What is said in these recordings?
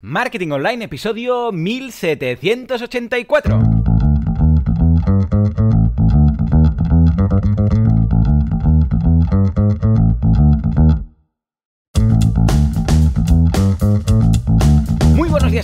Marketing Online, episodio 1784.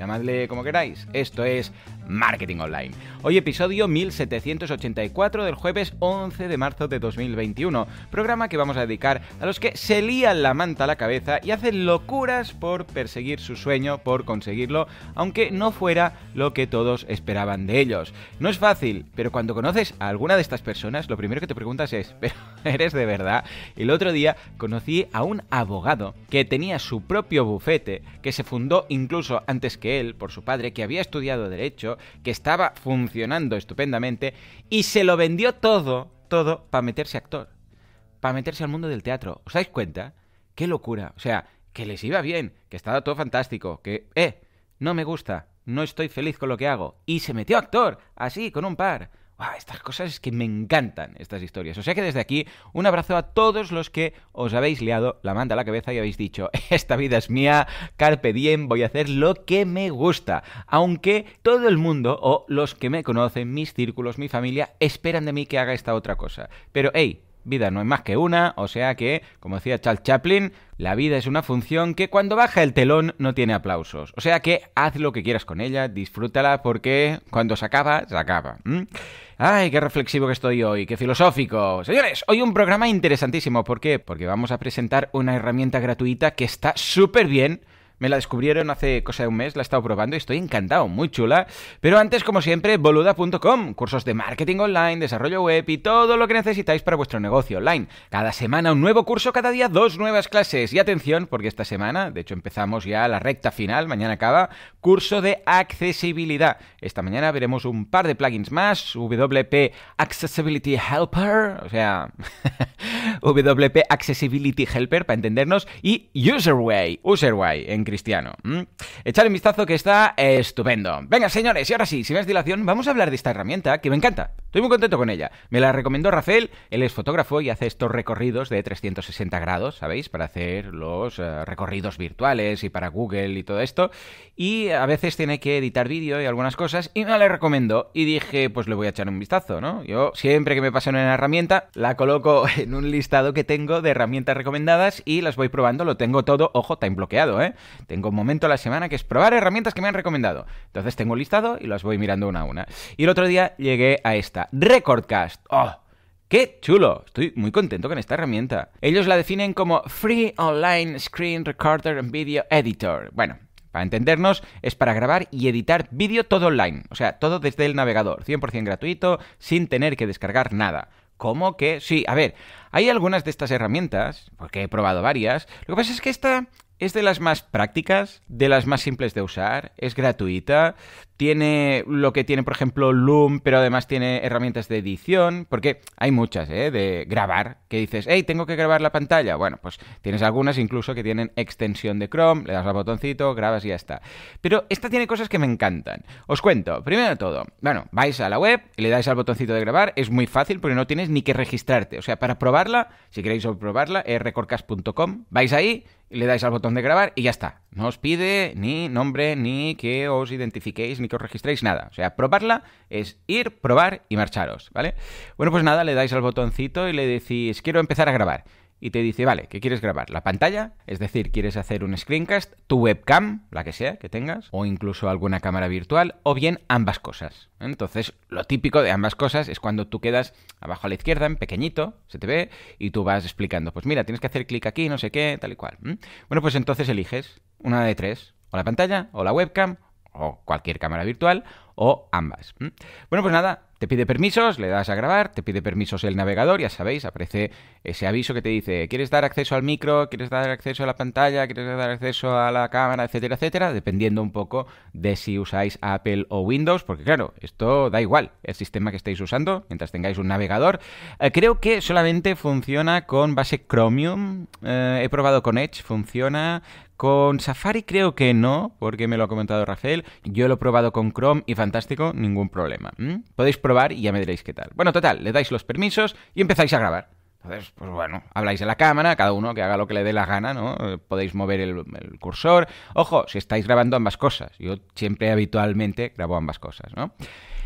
llamadle como queráis. Esto es Marketing Online. Hoy episodio 1784 del jueves 11 de marzo de 2021, programa que vamos a dedicar a los que se lían la manta a la cabeza y hacen locuras por perseguir su sueño, por conseguirlo, aunque no fuera lo que todos esperaban de ellos. No es fácil, pero cuando conoces a alguna de estas personas, lo primero que te preguntas es, ¿pero eres de verdad? El otro día conocí a un abogado que tenía su propio bufete, que se fundó incluso antes que él por su padre, que había estudiado derecho, que estaba funcionando estupendamente y se lo vendió todo, todo, para meterse actor, para meterse al mundo del teatro. ¿Os dais cuenta? ¡Qué locura! O sea, que les iba bien, que estaba todo fantástico, que, eh, no me gusta, no estoy feliz con lo que hago. Y se metió actor, así, con un par estas cosas es que me encantan, estas historias. O sea que desde aquí, un abrazo a todos los que os habéis liado la manta a la cabeza y habéis dicho, esta vida es mía, carpe diem, voy a hacer lo que me gusta. Aunque todo el mundo, o los que me conocen, mis círculos, mi familia, esperan de mí que haga esta otra cosa. Pero, hey, vida no es más que una, o sea que, como decía Charles Chaplin, la vida es una función que cuando baja el telón no tiene aplausos. O sea que haz lo que quieras con ella, disfrútala porque cuando se acaba, se acaba. ¡Ay, qué reflexivo que estoy hoy! ¡Qué filosófico! Señores, hoy un programa interesantísimo. ¿Por qué? Porque vamos a presentar una herramienta gratuita que está súper bien me la descubrieron hace cosa de un mes, la he estado probando y estoy encantado, muy chula. Pero antes, como siempre, boluda.com, cursos de marketing online, desarrollo web y todo lo que necesitáis para vuestro negocio online. Cada semana un nuevo curso, cada día dos nuevas clases. Y atención, porque esta semana, de hecho empezamos ya la recta final, mañana acaba, curso de accesibilidad. Esta mañana veremos un par de plugins más, WP Accessibility Helper, o sea, WP Accessibility Helper para entendernos, y Userway, Userway, Cristiano. Echarle Echar un vistazo que está estupendo. Venga, señores, y ahora sí, sin más dilación, vamos a hablar de esta herramienta que me encanta. Estoy muy contento con ella. Me la recomendó Rafael, él es fotógrafo y hace estos recorridos de 360 grados, ¿sabéis? Para hacer los eh, recorridos virtuales y para Google y todo esto. Y a veces tiene que editar vídeo y algunas cosas y me la recomendó. Y dije, pues le voy a echar un vistazo, ¿no? Yo siempre que me pasan una herramienta, la coloco en un listado que tengo de herramientas recomendadas y las voy probando. Lo tengo todo, ojo, time bloqueado, ¿eh? Tengo un momento a la semana que es probar herramientas que me han recomendado. Entonces tengo un listado y las voy mirando una a una. Y el otro día llegué a esta, Recordcast. ¡Oh! ¡Qué chulo! Estoy muy contento con esta herramienta. Ellos la definen como Free Online Screen Recorder Video Editor. Bueno, para entendernos, es para grabar y editar vídeo todo online, o sea, todo desde el navegador, 100% gratuito, sin tener que descargar nada. ¿Cómo que? Sí, a ver, hay algunas de estas herramientas, porque he probado varias, lo que pasa es que esta es de las más prácticas, de las más simples de usar, es gratuita, tiene lo que tiene, por ejemplo, Loom, pero además tiene herramientas de edición, porque hay muchas, ¿eh? De grabar, que dices, hey, tengo que grabar la pantalla. Bueno, pues tienes algunas incluso que tienen extensión de Chrome, le das al botoncito, grabas y ya está. Pero esta tiene cosas que me encantan. Os cuento, primero de todo, bueno, vais a la web, le dais al botoncito de grabar, es muy fácil porque no tienes ni que registrarte. O sea, para probarla, si queréis probarla, es recordcast.com, vais ahí, le dais al botón de grabar y ya está. No os pide ni nombre, ni que os identifiquéis, ni que os registréis, nada. O sea, probarla es ir, probar y marcharos, ¿vale? Bueno, pues nada, le dais al botoncito y le decís, quiero empezar a grabar y te dice, vale, ¿qué quieres grabar? La pantalla, es decir, quieres hacer un screencast, tu webcam, la que sea que tengas, o incluso alguna cámara virtual, o bien ambas cosas. Entonces, lo típico de ambas cosas es cuando tú quedas abajo a la izquierda, en pequeñito, se te ve, y tú vas explicando, pues mira, tienes que hacer clic aquí, no sé qué, tal y cual. Bueno, pues entonces eliges una de tres, o la pantalla, o la webcam, o cualquier cámara virtual, o ambas. Bueno, pues nada, te pide permisos, le das a grabar, te pide permisos el navegador, ya sabéis, aparece ese aviso que te dice, ¿quieres dar acceso al micro? ¿Quieres dar acceso a la pantalla? ¿Quieres dar acceso a la cámara? Etcétera, etcétera, dependiendo un poco de si usáis Apple o Windows, porque claro, esto da igual el sistema que estéis usando, mientras tengáis un navegador. Eh, creo que solamente funciona con base Chromium, eh, he probado con Edge, funciona, con Safari creo que no, porque me lo ha comentado Rafael. Yo lo he probado con Chrome y fantástico, ningún problema. Podéis probar y ya me diréis qué tal. Bueno, total, le dais los permisos y empezáis a grabar. Entonces, pues bueno, habláis de la cámara, cada uno que haga lo que le dé la gana, ¿no? Eh, podéis mover el, el, cursor. Ojo, si estáis grabando ambas cosas. Yo siempre habitualmente grabo ambas cosas, ¿no?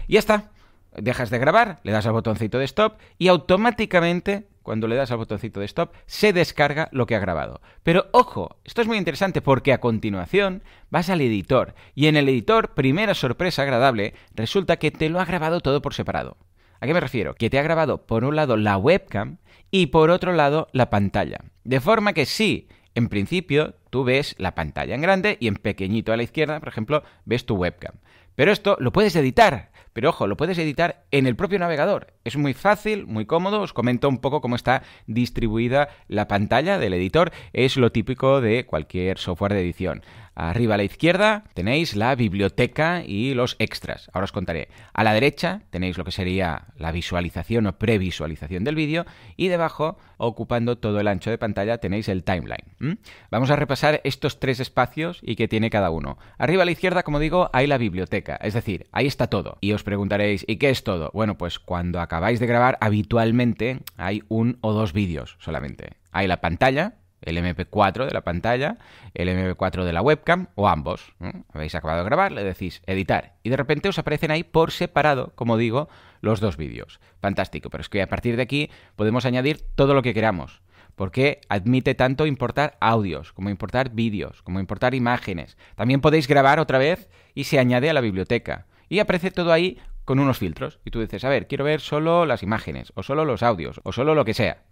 Y ya está. Dejas de grabar, le das al botoncito de stop y automáticamente cuando le das al botoncito de stop, se descarga lo que ha grabado. Pero ojo, esto es muy interesante porque a continuación vas al editor y en el editor, primera sorpresa agradable, resulta que te lo ha grabado todo por separado. ¿A qué me refiero? Que te ha grabado por un lado la webcam y por otro lado la pantalla. De forma que sí, en principio tú ves la pantalla en grande y en pequeñito a la izquierda, por ejemplo, ves tu webcam. Pero esto lo puedes editar pero ojo, lo puedes editar en el propio navegador. Es muy fácil, muy cómodo. Os comento un poco cómo está distribuida la pantalla del editor. Es lo típico de cualquier software de edición. Arriba a la izquierda tenéis la biblioteca y los extras. Ahora os contaré. A la derecha tenéis lo que sería la visualización o previsualización del vídeo y debajo, ocupando todo el ancho de pantalla, tenéis el timeline. Vamos a repasar estos tres espacios y qué tiene cada uno. Arriba a la izquierda, como digo, hay la biblioteca, es decir, ahí está todo. Y os preguntaréis, ¿y qué es todo? Bueno, pues cuando acabáis de grabar, habitualmente hay un o dos vídeos solamente. Hay la pantalla, el MP4 de la pantalla, el MP4 de la webcam o ambos. Habéis acabado de grabar, le decís editar y de repente os aparecen ahí por separado, como digo, los dos vídeos. Fantástico, pero es que a partir de aquí podemos añadir todo lo que queramos. Porque admite tanto importar audios, como importar vídeos, como importar imágenes. También podéis grabar otra vez y se añade a la biblioteca. Y aparece todo ahí con unos filtros. Y tú dices, a ver, quiero ver solo las imágenes, o solo los audios, o solo lo que sea.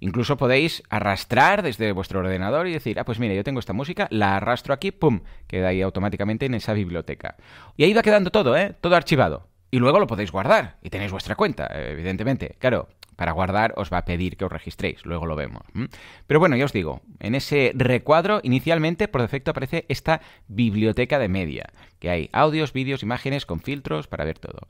Incluso podéis arrastrar desde vuestro ordenador y decir, ah, pues mira, yo tengo esta música, la arrastro aquí, ¡pum! Queda ahí automáticamente en esa biblioteca. Y ahí va quedando todo, ¿eh? Todo archivado. Y luego lo podéis guardar y tenéis vuestra cuenta, evidentemente. Claro, para guardar os va a pedir que os registréis, luego lo vemos. Pero bueno, ya os digo, en ese recuadro inicialmente por defecto aparece esta biblioteca de media, que hay audios, vídeos, imágenes con filtros para ver todo.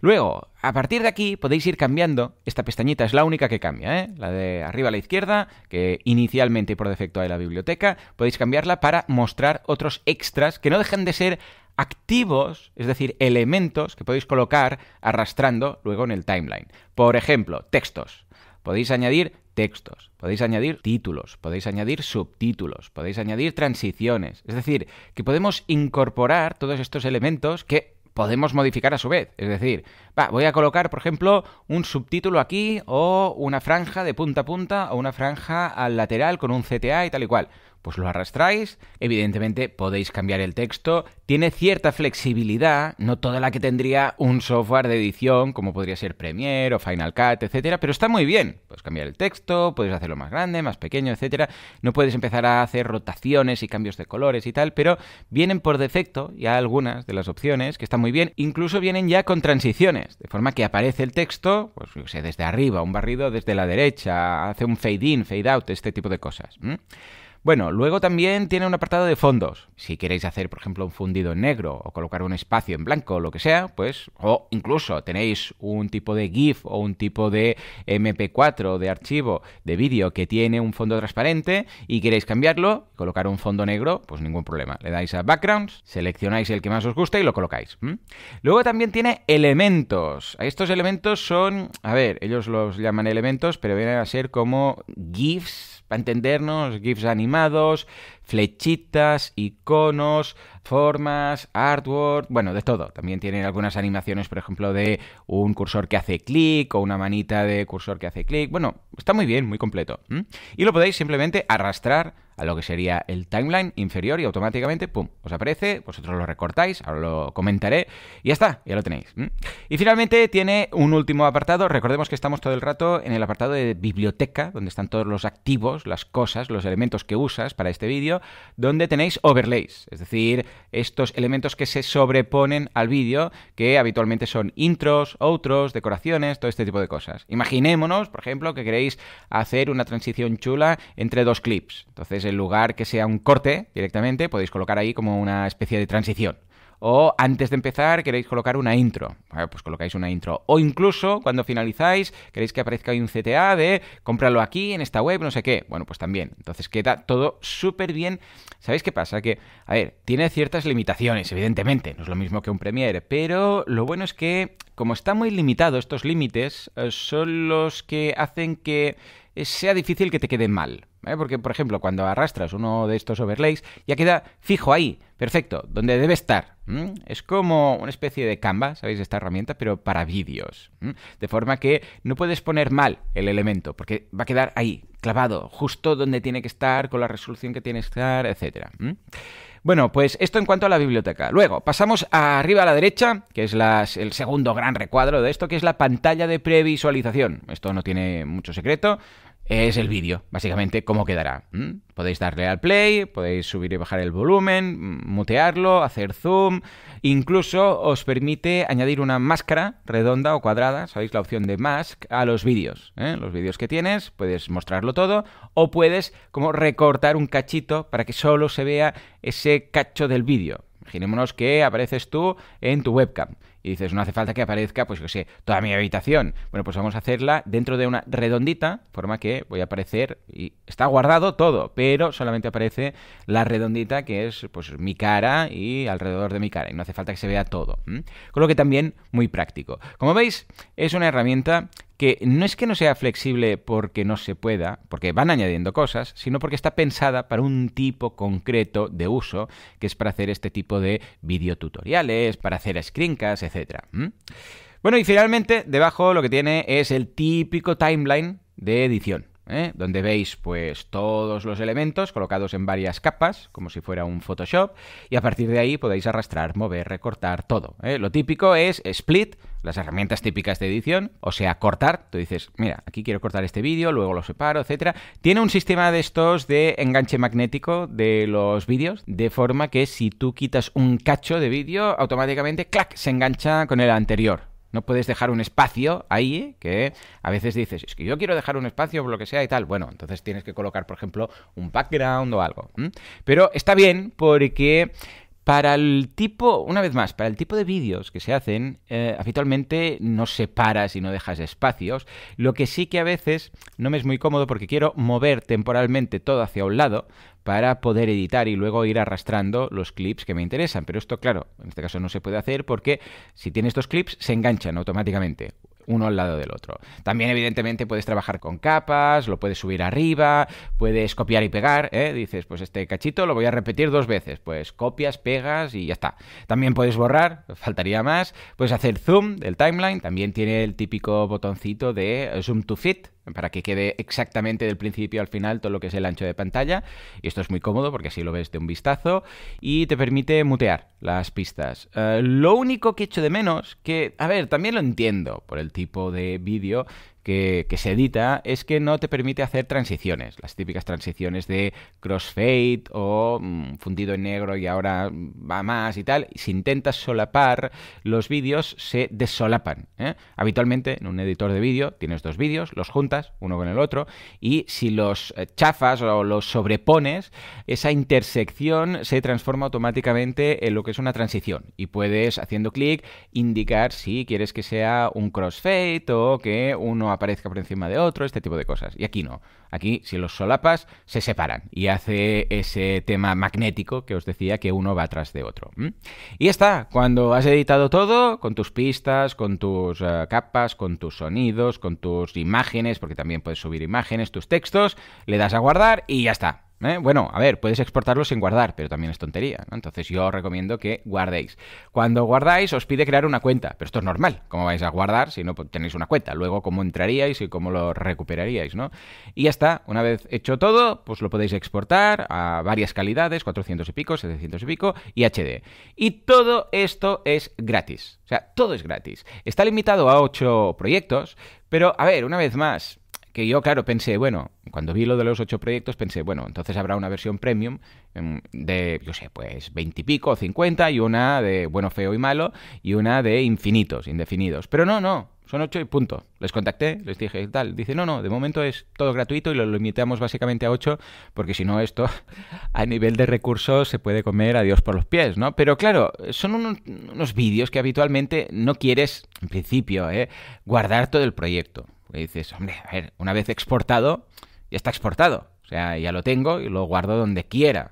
Luego, a partir de aquí podéis ir cambiando, esta pestañita es la única que cambia, ¿eh? la de arriba a la izquierda, que inicialmente por defecto hay la biblioteca, podéis cambiarla para mostrar otros extras que no dejan de ser activos, es decir, elementos que podéis colocar arrastrando luego en el timeline. Por ejemplo, textos. Podéis añadir textos, podéis añadir títulos, podéis añadir subtítulos, podéis añadir transiciones. Es decir, que podemos incorporar todos estos elementos que podemos modificar a su vez. Es decir, voy a colocar, por ejemplo, un subtítulo aquí o una franja de punta a punta o una franja al lateral con un CTA y tal y cual pues lo arrastráis, evidentemente podéis cambiar el texto, tiene cierta flexibilidad, no toda la que tendría un software de edición como podría ser Premiere o Final Cut, etcétera, pero está muy bien, puedes cambiar el texto, puedes hacerlo más grande, más pequeño, etcétera, no puedes empezar a hacer rotaciones y cambios de colores y tal, pero vienen por defecto ya algunas de las opciones que están muy bien, incluso vienen ya con transiciones, de forma que aparece el texto, pues yo sé, desde arriba, un barrido desde la derecha, hace un fade in, fade out, este tipo de cosas. Bueno, luego también tiene un apartado de fondos. Si queréis hacer, por ejemplo, un fundido en negro o colocar un espacio en blanco o lo que sea, pues, o incluso tenéis un tipo de GIF o un tipo de MP4 de archivo de vídeo que tiene un fondo transparente y queréis cambiarlo, colocar un fondo negro, pues ningún problema. Le dais a Backgrounds, seleccionáis el que más os gusta y lo colocáis. Luego también tiene elementos. Estos elementos son, a ver, ellos los llaman elementos, pero vienen a ser como GIFs para entendernos, GIFs animados, flechitas, iconos, formas, artwork, bueno, de todo. También tienen algunas animaciones, por ejemplo, de un cursor que hace clic o una manita de cursor que hace clic. Bueno, está muy bien, muy completo. Y lo podéis simplemente arrastrar a lo que sería el timeline inferior y automáticamente, ¡pum!, os aparece, vosotros lo recortáis, ahora lo comentaré y ya está, ya lo tenéis. Y finalmente tiene un último apartado, recordemos que estamos todo el rato en el apartado de biblioteca, donde están todos los activos, las cosas, los elementos que usas para este vídeo donde tenéis overlays, es decir, estos elementos que se sobreponen al vídeo, que habitualmente son intros, outros, decoraciones, todo este tipo de cosas. Imaginémonos, por ejemplo, que queréis hacer una transición chula entre dos clips. Entonces, en lugar que sea un corte directamente, podéis colocar ahí como una especie de transición o antes de empezar queréis colocar una intro, pues colocáis una intro. O incluso cuando finalizáis queréis que aparezca un CTA de cómpralo aquí, en esta web, no sé qué. Bueno, pues también. Entonces queda todo súper bien. ¿Sabéis qué pasa? Que, a ver, tiene ciertas limitaciones, evidentemente. No es lo mismo que un Premiere, pero lo bueno es que como está muy limitado estos límites, eh, son los que hacen que eh, sea difícil que te quede mal porque por ejemplo cuando arrastras uno de estos overlays ya queda fijo ahí, perfecto, donde debe estar. Es como una especie de Canva, ¿sabéis esta herramienta? Pero para vídeos. De forma que no puedes poner mal el elemento, porque va a quedar ahí, clavado, justo donde tiene que estar, con la resolución que tiene que estar, etc. Bueno, pues esto en cuanto a la biblioteca. Luego, pasamos arriba a la derecha, que es el segundo gran recuadro de esto, que es la pantalla de previsualización. Esto no tiene mucho secreto es el vídeo, básicamente, cómo quedará. Podéis darle al play, podéis subir y bajar el volumen, mm, mutearlo, hacer zoom, incluso os permite añadir una máscara redonda o cuadrada, sabéis la opción de mask, a los vídeos. ¿eh? Los vídeos que tienes, puedes mostrarlo todo o puedes como recortar un cachito para que solo se vea ese cacho del vídeo. Imaginémonos que apareces tú en tu webcam y dices, no hace falta que aparezca, pues yo sé, toda mi habitación. Bueno, pues vamos a hacerla dentro de una redondita, forma que voy a aparecer y está guardado todo, pero solamente aparece la redondita que es pues mi cara y alrededor de mi cara y no hace falta que se vea todo. Con lo que también muy práctico. Como veis, es una herramienta que no es que no sea flexible porque no se pueda, porque van añadiendo cosas, sino porque está pensada para un tipo concreto de uso, que es para hacer este tipo de videotutoriales, para hacer screencasts, etc. Bueno, y finalmente, debajo lo que tiene es el típico timeline de edición. ¿eh? donde veis pues todos los elementos colocados en varias capas, como si fuera un Photoshop, y a partir de ahí podéis arrastrar, mover, recortar, todo. ¿eh? Lo típico es split, las herramientas típicas de edición, o sea, cortar, tú dices, mira, aquí quiero cortar este vídeo, luego lo separo, etcétera. Tiene un sistema de estos de enganche magnético de los vídeos, de forma que si tú quitas un cacho de vídeo, automáticamente clac se engancha con el anterior. No puedes dejar un espacio ahí que a veces dices, es que yo quiero dejar un espacio por lo que sea y tal. Bueno, entonces tienes que colocar, por ejemplo, un background o algo. Pero está bien porque... Para el tipo, una vez más, para el tipo de vídeos que se hacen, eh, habitualmente no separas y no dejas espacios, lo que sí que a veces no me es muy cómodo porque quiero mover temporalmente todo hacia un lado, para poder editar y luego ir arrastrando los clips que me interesan. Pero esto, claro, en este caso no se puede hacer porque si tienes dos clips se enganchan automáticamente uno al lado del otro. También, evidentemente, puedes trabajar con capas, lo puedes subir arriba, puedes copiar y pegar, ¿eh? dices, pues este cachito lo voy a repetir dos veces, pues copias, pegas y ya está. También puedes borrar, faltaría más, puedes hacer zoom del timeline, también tiene el típico botoncito de zoom to fit, para que quede exactamente del principio al final todo lo que es el ancho de pantalla. Y esto es muy cómodo porque así lo ves de un vistazo y te permite mutear las pistas. Eh, lo único que echo de menos, que, a ver, también lo entiendo por el tipo de vídeo, que, se edita es que no te permite hacer transiciones, las típicas transiciones de crossfade o mm, fundido en negro y ahora va más y tal. Si intentas solapar, los vídeos se desolapan. ¿eh? Habitualmente en un editor de vídeo tienes dos vídeos, los juntas uno con el otro y si los eh, chafas o los sobrepones, esa intersección se transforma automáticamente en lo que es una transición y puedes haciendo clic indicar si quieres que sea un crossfade o que uno aparezca por encima de otro, este tipo de cosas. Y aquí no. Aquí, si los solapas, se separan y hace ese tema magnético que os decía que uno va atrás de otro. Y Y está, cuando has editado todo, con tus pistas, con tus eh, capas, con tus sonidos, con tus imágenes, porque también puedes subir imágenes, tus textos, le das a guardar y ya está ¿Eh? Bueno, a ver, puedes exportarlo sin guardar, pero también es tontería. ¿no? Entonces yo os recomiendo que guardéis. Cuando guardáis os pide crear una cuenta, pero esto es normal. ¿Cómo vais a guardar si no tenéis una cuenta? Luego cómo entraríais y cómo lo recuperaríais, ¿no? Y ya está, una vez hecho todo, pues lo podéis exportar a varias calidades, 400 y pico, 700 y pico, y HD. Y todo esto es gratis. O sea, todo es gratis. Está limitado a 8 proyectos, pero a ver, una vez más, que yo, claro, pensé, bueno, cuando vi lo de los ocho proyectos, pensé, bueno, entonces habrá una versión premium em, de, yo sé, pues veintipico o cincuenta y una de bueno, feo y malo, y una de infinitos, indefinidos. Pero no, no, son ocho y punto. Les contacté, les dije tal. Dice, no, no, de momento es todo gratuito y lo limitamos básicamente a ocho, porque si no, esto a nivel de recursos se puede comer a Dios por los pies, ¿no? Pero claro, son unos, vídeos que habitualmente no quieres, en principio, ¿eh? guardar todo el proyecto dices, hombre, a ver, una vez exportado, ya está exportado. O sea, ya lo tengo y lo guardo donde quiera.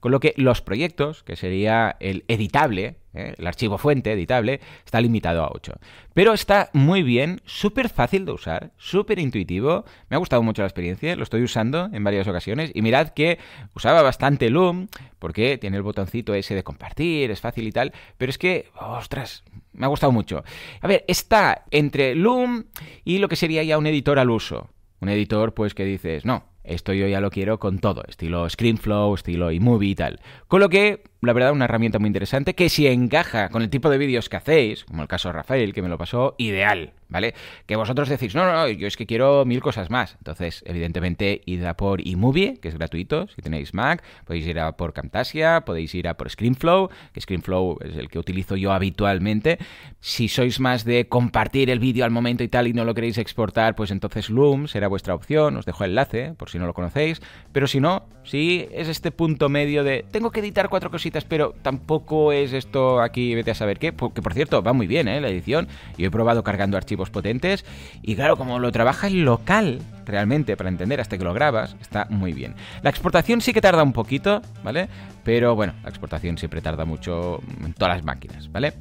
Con lo que los proyectos, que sería el editable, ¿eh? el archivo fuente editable, está limitado a 8. Pero está muy bien, súper fácil de usar, súper intuitivo. Me ha gustado mucho la experiencia, lo estoy usando en varias ocasiones. Y mirad que usaba bastante Loom, porque tiene el botoncito ese de compartir, es fácil y tal. Pero es que, ostras, me ha gustado mucho. A ver, está entre Loom y lo que sería ya un editor al uso. Un editor, pues, que dices, no, esto yo ya lo quiero con todo, estilo ScreenFlow, estilo iMovie y tal. Con lo que la verdad, una herramienta muy interesante que si encaja con el tipo de vídeos que hacéis, como el caso de Rafael, que me lo pasó, ideal, ¿vale? Que vosotros decís, no, no, no, yo es que quiero mil cosas más. Entonces, evidentemente, id a por iMovie, que es gratuito, si tenéis Mac, podéis ir a por Camtasia, podéis ir a por ScreenFlow, que ScreenFlow es el que utilizo yo habitualmente. Si sois más de compartir el vídeo al momento y tal y no lo queréis exportar, pues entonces Loom será vuestra opción, os dejo el enlace, por si no lo conocéis. Pero si no, si es este punto medio de, tengo que editar cuatro cositas, pero tampoco es esto aquí, vete a saber qué. Porque, por cierto, va muy bien ¿eh? la edición. Yo he probado cargando archivos potentes. Y claro, como lo trabajas local, realmente, para entender hasta que lo grabas, está muy bien. La exportación sí que tarda un poquito, ¿vale? Pero bueno, la exportación siempre tarda mucho en todas las máquinas, ¿vale?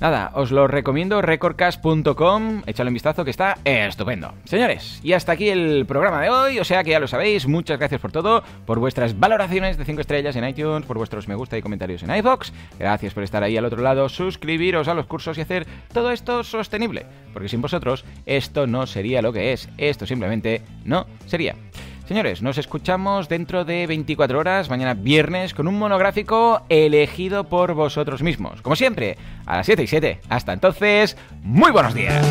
Nada, os lo recomiendo, recordcast.com, échale un vistazo que está estupendo. Señores, y hasta aquí el programa de hoy, o sea que ya lo sabéis, muchas gracias por todo, por vuestras valoraciones de 5 estrellas en iTunes, por vuestros me gusta y comentarios en ifox gracias por estar ahí al otro lado, suscribiros a los cursos y hacer todo esto sostenible, porque sin vosotros esto no sería lo que es, esto simplemente no sería. Señores, nos escuchamos dentro de 24 horas, mañana viernes, con un monográfico elegido por vosotros mismos. Como siempre, a las 7 y 7. Hasta entonces, muy buenos días.